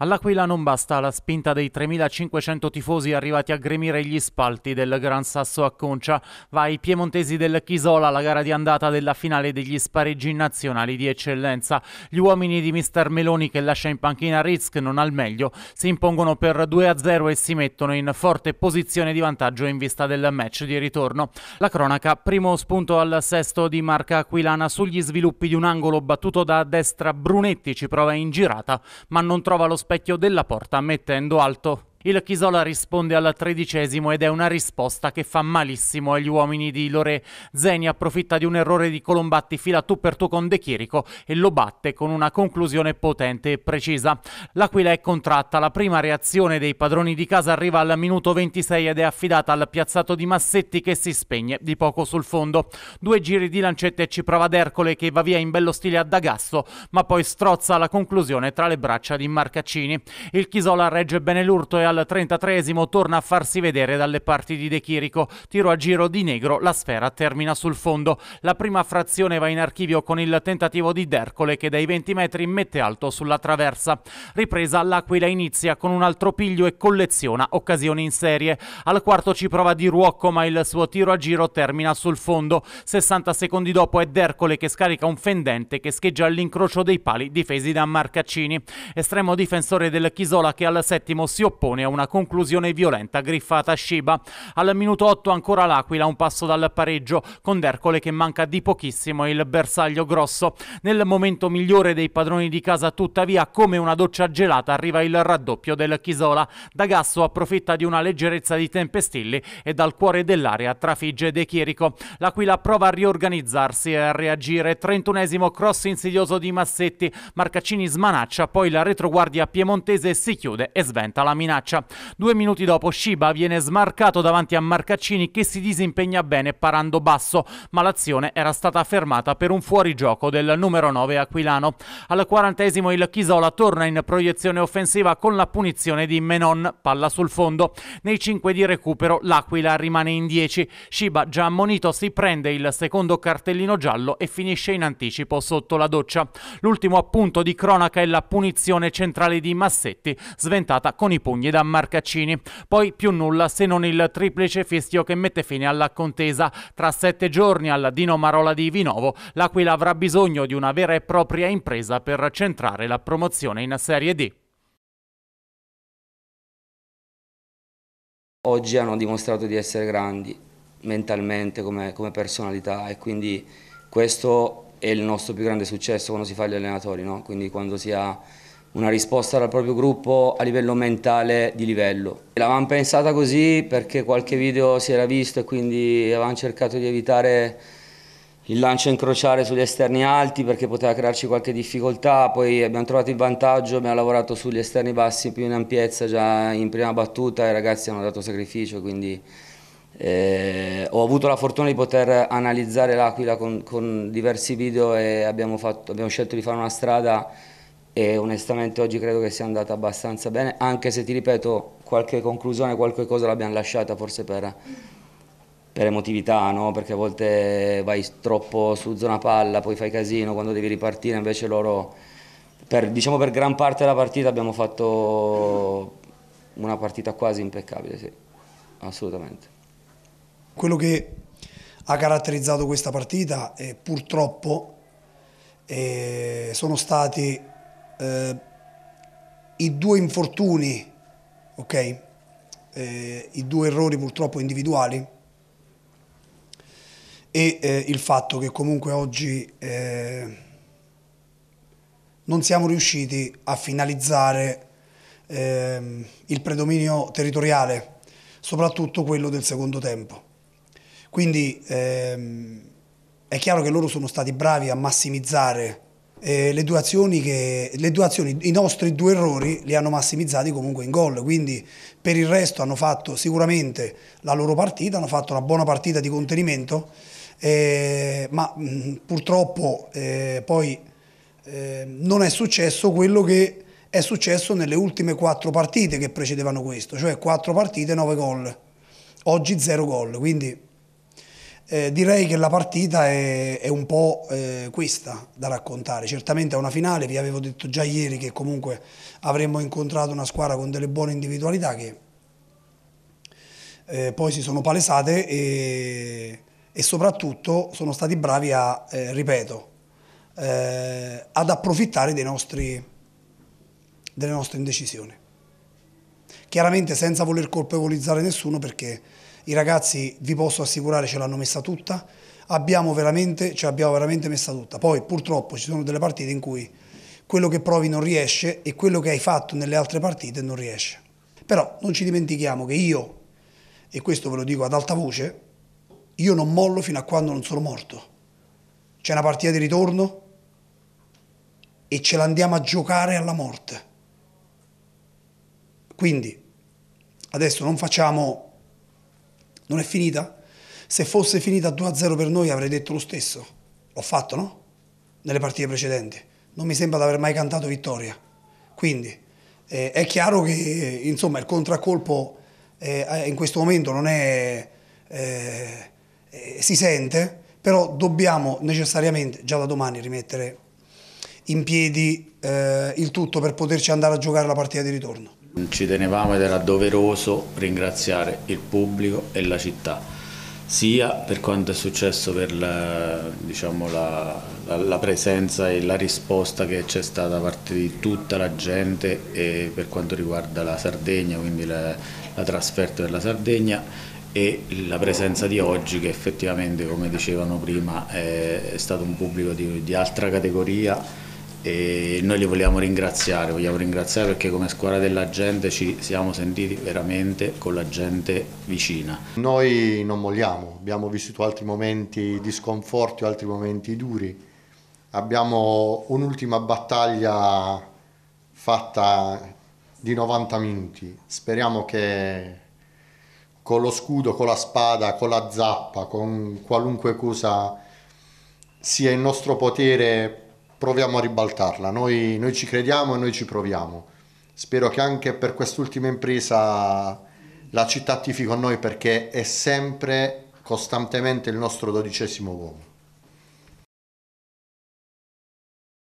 All'Aquila non basta la spinta dei 3.500 tifosi arrivati a gremire gli spalti del Gran Sasso a Concia. Va ai piemontesi del Chisola la gara di andata della finale degli spareggi nazionali di eccellenza. Gli uomini di Mister Meloni che lascia in panchina Rizk non al meglio si impongono per 2-0 e si mettono in forte posizione di vantaggio in vista del match di ritorno. La cronaca, primo spunto al sesto di Marca Aquilana sugli sviluppi di un angolo battuto da destra Brunetti ci prova in girata ma non trova lo spazio specchio della porta mettendo alto il Chisola risponde al tredicesimo ed è una risposta che fa malissimo agli uomini di Lore. Zeni approfitta di un errore di Colombatti, fila tu per tu con De Chirico e lo batte con una conclusione potente e precisa. L'Aquila è contratta, la prima reazione dei padroni di casa arriva al minuto 26 ed è affidata al piazzato di Massetti che si spegne di poco sul fondo. Due giri di lancette ci prova D'Ercole che va via in bello stile a D'Agasso, ma poi strozza la conclusione tra le braccia di Marcaccini. Il Chisola regge bene l'urto e al 33 torna a farsi vedere dalle parti di De Chirico. Tiro a giro di negro, la sfera termina sul fondo. La prima frazione va in archivio con il tentativo di Dercole che dai 20 metri mette alto sulla traversa. Ripresa l'Aquila inizia con un altro piglio e colleziona occasioni in serie. Al quarto ci prova Di Ruocco ma il suo tiro a giro termina sul fondo. 60 secondi dopo è Dercole che scarica un fendente che scheggia all'incrocio dei pali difesi da Marcaccini. Estremo difensore del Chisola che al settimo si oppone Crotone a una conclusione violenta griffata a Shiba. Al minuto 8 ancora l'Aquila, un passo dal pareggio, con Dercole che manca di pochissimo il bersaglio grosso. Nel momento migliore dei padroni di casa, tuttavia, come una doccia gelata, arriva il raddoppio del Chisola. D'Agasso approfitta di una leggerezza di Tempestilli e dal cuore dell'area trafigge De Chirico. L'Aquila prova a riorganizzarsi e a reagire. Trentunesimo cross insidioso di Massetti. Marcaccini smanaccia, poi la retroguardia piemontese si chiude e sventa la minaccia minaccia. Due minuti dopo Shiba viene smarcato davanti a Marcaccini che si disimpegna bene parando basso, ma l'azione era stata fermata per un fuorigioco del numero 9 Aquilano. Al quarantesimo il Chisola torna in proiezione offensiva con la punizione di Menon, palla sul fondo. Nei 5 di recupero l'Aquila rimane in 10. Shiba già ammonito si prende il secondo cartellino giallo e finisce in anticipo sotto la doccia. L'ultimo appunto di cronaca è la punizione centrale di Massetti, sventata con i pugni da da Marcaccini. Poi più nulla se non il triplice fischio che mette fine alla contesa. Tra sette giorni alla Dino Marola di Vinovo, l'Aquila avrà bisogno di una vera e propria impresa per centrare la promozione in Serie D. Oggi hanno dimostrato di essere grandi mentalmente come, come personalità e quindi questo è il nostro più grande successo quando si fa gli allenatori, no? quindi quando si ha una risposta dal proprio gruppo a livello mentale di livello. L'avevamo pensata così perché qualche video si era visto e quindi avevamo cercato di evitare il lancio incrociare sugli esterni alti perché poteva crearci qualche difficoltà, poi abbiamo trovato il vantaggio, abbiamo lavorato sugli esterni bassi più in ampiezza già in prima battuta e i ragazzi hanno dato sacrificio, quindi eh, ho avuto la fortuna di poter analizzare l'Aquila con, con diversi video e abbiamo, fatto, abbiamo scelto di fare una strada e onestamente oggi credo che sia andata abbastanza bene, anche se ti ripeto qualche conclusione, qualche cosa l'abbiamo lasciata forse per, per emotività, no? perché a volte vai troppo su zona palla, poi fai casino quando devi ripartire, invece loro per, diciamo per gran parte della partita abbiamo fatto una partita quasi impeccabile, sì, assolutamente. Quello che ha caratterizzato questa partita è purtroppo eh, sono stati eh, i due infortuni, okay? eh, i due errori purtroppo individuali e eh, il fatto che comunque oggi eh, non siamo riusciti a finalizzare ehm, il predominio territoriale, soprattutto quello del secondo tempo. Quindi ehm, è chiaro che loro sono stati bravi a massimizzare eh, le, due che, le due azioni, i nostri due errori li hanno massimizzati comunque in gol, quindi per il resto hanno fatto sicuramente la loro partita, hanno fatto una buona partita di contenimento, eh, ma mh, mm, purtroppo eh, poi eh, non è successo quello che è successo nelle ultime quattro partite che precedevano questo, cioè quattro partite, nove gol, oggi zero gol, quindi eh, direi che la partita è, è un po' eh, questa da raccontare, certamente è una finale, vi avevo detto già ieri che comunque avremmo incontrato una squadra con delle buone individualità che eh, poi si sono palesate e, e, soprattutto sono stati bravi a, eh, ripeto, eh, ad approfittare nostri, delle nostre indecisioni. Chiaramente senza voler colpevolizzare nessuno perché i ragazzi, vi posso assicurare, ce l'hanno messa tutta. Abbiamo veramente, ce l'abbiamo veramente messa tutta. Poi purtroppo ci sono delle partite in cui quello che provi non riesce e quello che hai fatto nelle altre partite non riesce. Però non ci dimentichiamo che io, e questo ve lo dico ad alta voce, io non mollo fino a quando non sono morto. C'è una partita di ritorno e ce l'andiamo a giocare alla morte. Quindi adesso non facciamo non è finita? Se fosse finita 2-0 per noi avrei detto lo stesso. L'ho fatto, no? Nelle partite precedenti. Non mi sembra di aver mai cantato vittoria. Quindi eh, è chiaro che insomma, il contraccolpo eh, eh in questo momento non è... Eh, eh, si sente, però dobbiamo necessariamente già da domani rimettere in piedi eh, il tutto per poterci andare a giocare la partita di ritorno. Ci tenevamo ed era doveroso ringraziare il pubblico e la città, sia per quanto è successo per la, diciamo, la, la, la presenza e la risposta che c'è stata da parte di tutta la gente per quanto riguarda la Sardegna, quindi la, la trasferta della Sardegna e la presenza di oggi che effettivamente come dicevano prima è, è stato un pubblico di, di altra categoria e noi li vogliamo ringraziare, vogliamo ringraziare perché come squadra della gente ci siamo sentiti veramente con la gente vicina. Noi non molliamo, abbiamo vissuto altri momenti di sconforto, altri momenti duri, abbiamo un'ultima battaglia fatta di 90 minuti, speriamo che con lo scudo, con la spada, con la zappa, con qualunque cosa sia in nostro potere proviamo a ribaltarla. Noi, noi ci crediamo e noi ci proviamo. Spero che anche per quest'ultima impresa la città tifi con noi perché è sempre costantemente il nostro dodicesimo uomo.